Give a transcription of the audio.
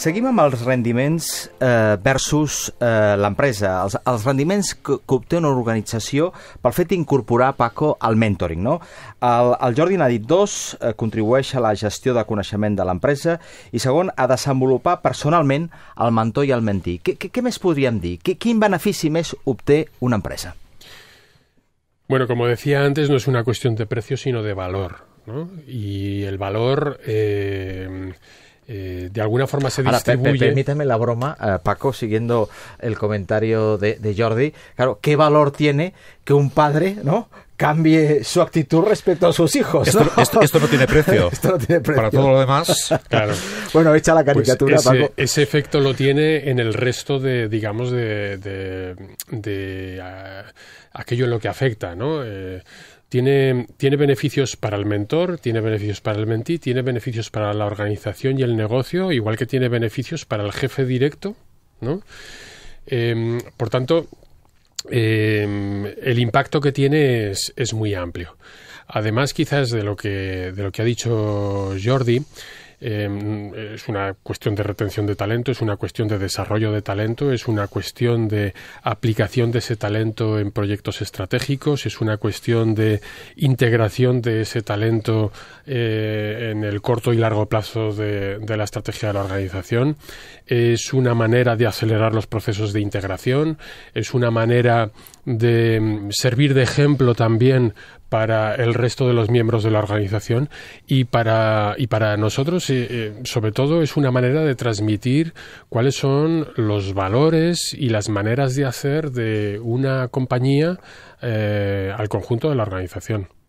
Seguim amb els rendiments eh, versus eh, l'empresa, els, els rendiments que, que obté una organització pel fet d'incorporar Paco al mentoring. No? El, el Jordi n'ha dit dos, eh, contribueix a la gestió de coneixement de l'empresa i segon, a desenvolupar personalment el mentor i el mentí. Què, què, què més podríem dir? Qu quin benefici més obté una empresa? Bueno, como decía antes, no es una cuestión de precio, sino de valor. ¿no? Y el valor... Eh, Eh, de alguna forma se distribuye. Ahora, permíteme la broma, eh, Paco, siguiendo el comentario de, Jordi. Claro, ¿qué valor tiene que un padre, ¿no? cambie su actitud respecto a sus hijos. Esto no, tiene, precio. esto no tiene precio. Para todo lo demás. Claro. bueno, echa la pues caricatura, ese, Paco. Ese efecto lo tiene en el resto de, digamos, de, de, ah, aquello en lo que afecta, ¿no? Eh, tiene, tiene beneficios para el mentor, tiene beneficios para el mentí, tiene beneficios para la organización y el negocio, igual que tiene beneficios para el jefe directo, ¿no? Em, por tanto, em, el impacto que tiene es, es muy amplio. Además, quizás de lo que, de lo que ha dicho Jordi, Em, es una cuestión de retención de talento, es una cuestión de desarrollo de talento, es una cuestión de aplicación de ese talento en proyectos estratégicos, es una cuestión de integración de ese talento eh, en el corto y largo plazo de, la estrategia de la organización, es una manera de acelerar los procesos de integración, es una manera de mm, servir de ejemplo también para el resto de los miembros de la organización y para, y para nosotros, eh, eh, sobre todo, es una manera de transmitir cuáles son los valores y las maneras de hacer de una compañía eh, al conjunto de la organización.